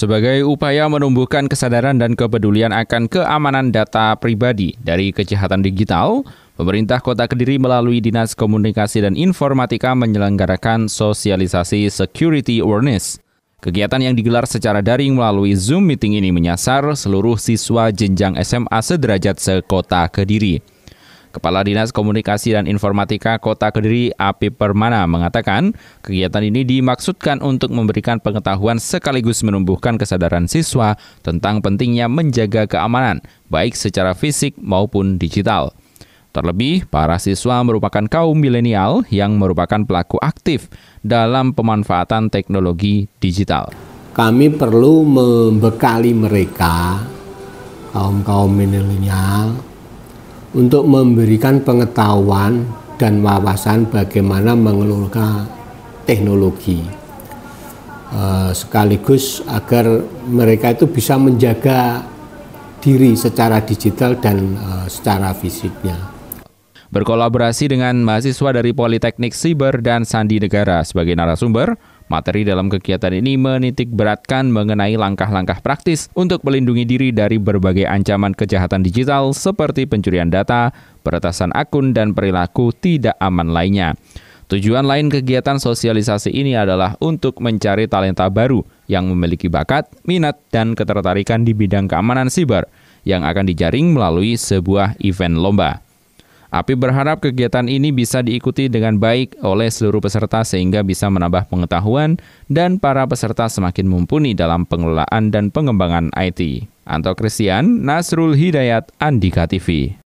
Sebagai upaya menumbuhkan kesadaran dan kepedulian akan keamanan data pribadi dari kejahatan digital, pemerintah Kota Kediri melalui Dinas Komunikasi dan Informatika menyelenggarakan sosialisasi security awareness. Kegiatan yang digelar secara daring melalui Zoom meeting ini menyasar seluruh siswa jenjang SMA sederajat sekota Kediri. Kepala Dinas Komunikasi dan Informatika Kota Kediri Api Permana mengatakan, kegiatan ini dimaksudkan untuk memberikan pengetahuan sekaligus menumbuhkan kesadaran siswa tentang pentingnya menjaga keamanan, baik secara fisik maupun digital. Terlebih, para siswa merupakan kaum milenial yang merupakan pelaku aktif dalam pemanfaatan teknologi digital. Kami perlu membekali mereka, kaum-kaum milenial, untuk memberikan pengetahuan dan wawasan bagaimana mengelola teknologi eh, sekaligus agar mereka itu bisa menjaga diri secara digital dan eh, secara fisiknya. Berkolaborasi dengan mahasiswa dari Politeknik Siber dan Sandi Negara sebagai narasumber, Materi dalam kegiatan ini menitik beratkan mengenai langkah-langkah praktis untuk melindungi diri dari berbagai ancaman kejahatan digital seperti pencurian data, peretasan akun, dan perilaku tidak aman lainnya. Tujuan lain kegiatan sosialisasi ini adalah untuk mencari talenta baru yang memiliki bakat, minat, dan ketertarikan di bidang keamanan siber yang akan dijaring melalui sebuah event lomba. Api berharap kegiatan ini bisa diikuti dengan baik oleh seluruh peserta sehingga bisa menambah pengetahuan dan para peserta semakin mumpuni dalam pengelolaan dan pengembangan IT. Anto Christian, Nasrul Hidayat, Andika TV.